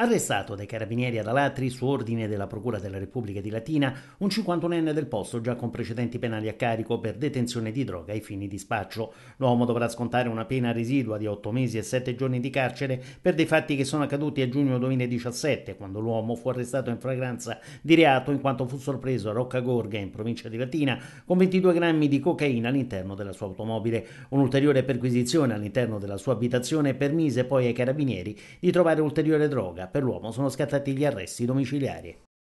Arrestato dai carabinieri ad Alatri su ordine della Procura della Repubblica di Latina, un 51enne del posto già con precedenti penali a carico per detenzione di droga ai fini di spaccio. L'uomo dovrà scontare una pena residua di 8 mesi e 7 giorni di carcere per dei fatti che sono accaduti a giugno 2017, quando l'uomo fu arrestato in fragranza di reato in quanto fu sorpreso a Rocca Gorga, in provincia di Latina, con 22 grammi di cocaina all'interno della sua automobile. Un'ulteriore perquisizione all'interno della sua abitazione permise poi ai carabinieri di trovare ulteriore droga per l'uomo sono scattati gli arresti domiciliari.